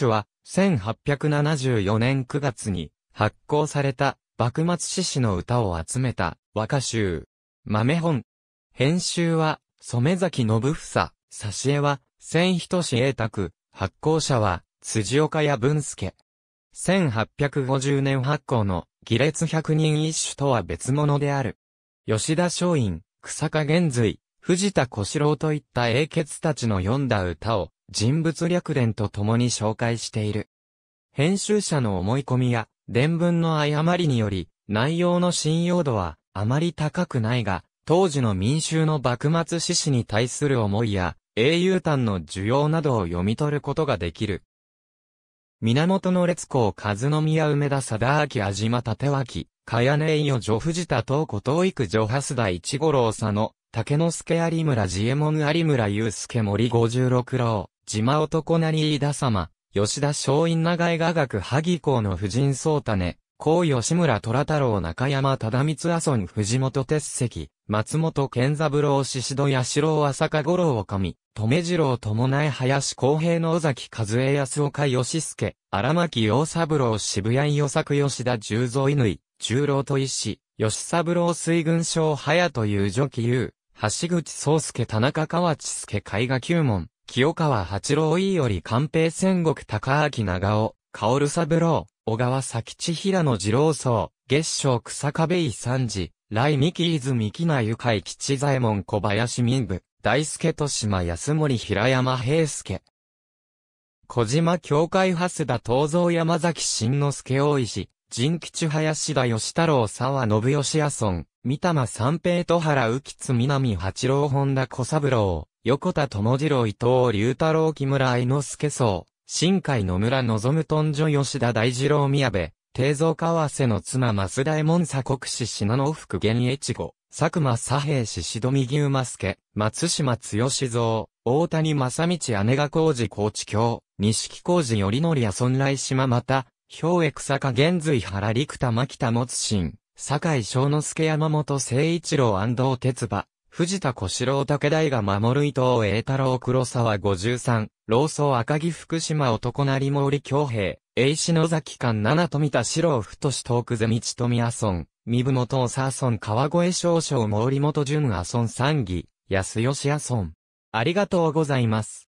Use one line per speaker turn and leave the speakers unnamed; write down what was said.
著は、1874年9月に発行された、幕末志士の歌を集めた和歌集。豆本。編集は、染崎信房。挿絵は、千人志英卓。発行者は、辻岡屋文介。1850年発行の、儀列百人一首とは別物である。吉田松陰、草加玄髄、藤田小四郎といった英傑たちの読んだ歌を、人物略伝と共に紹介している。編集者の思い込みや、伝文の誤りにより、内容の信用度はあまり高くないが、当時の民衆の幕末志士に対する思いや、英雄譚の需要などを読み取ることができる。源の列公和宮梅田貞明安島立脇、茅根伊予女藤田東子東育女蓮田一五郎佐野、竹之助有村自右衛門有村祐介森五十六郎、島男なり飯田様、吉田松陰長江雅学萩校の婦人総種、高吉村虎太郎中山忠光阿孫藤本鉄石、松本健三郎宍戸八郎朝香五郎女将、留次郎伴苗林公平の尾崎和江安岡義助、荒牧洋三郎渋谷与作吉田十三乾、十郎と石、吉三郎水軍省早という女気優、橋口宗介田中河内助絵画九門、清川八郎いより寛平戦国高明長尾、薫三郎、小川佐吉平野二郎荘、月照草壁井三次、来三木伊豆三木名ゆかい吉左衛門小林民部、大助豊島安森平山平助。小島教会蓮田東蔵山崎慎之助大石、人吉林田吉太郎沢信義阿村、三玉三平戸原浮津南八郎本田小三郎、横田智次郎伊藤龍太郎木村愛之助荘、新海野村望頓女吉田大二郎宮部、帝蔵川瀬の妻増田右門鎖国市信濃福源越後、佐久間佐平氏しどみ牛馬助、松島剛蔵、大谷正道姉が工事高知京、錦工事よりのりや村来島また、兵エク坂玄瑞原陸田牧田持新、坂井正之助山本誠一郎安藤哲馬、藤田小四郎武大が守る伊藤栄太郎黒沢五十三、老僧赤城福島男成森京平、栄志野崎間七富田四郎太志遠久瀬道富阿村、三部元長村川越少将毛利元淳阿村三義、安吉阿村。ありがとうございます。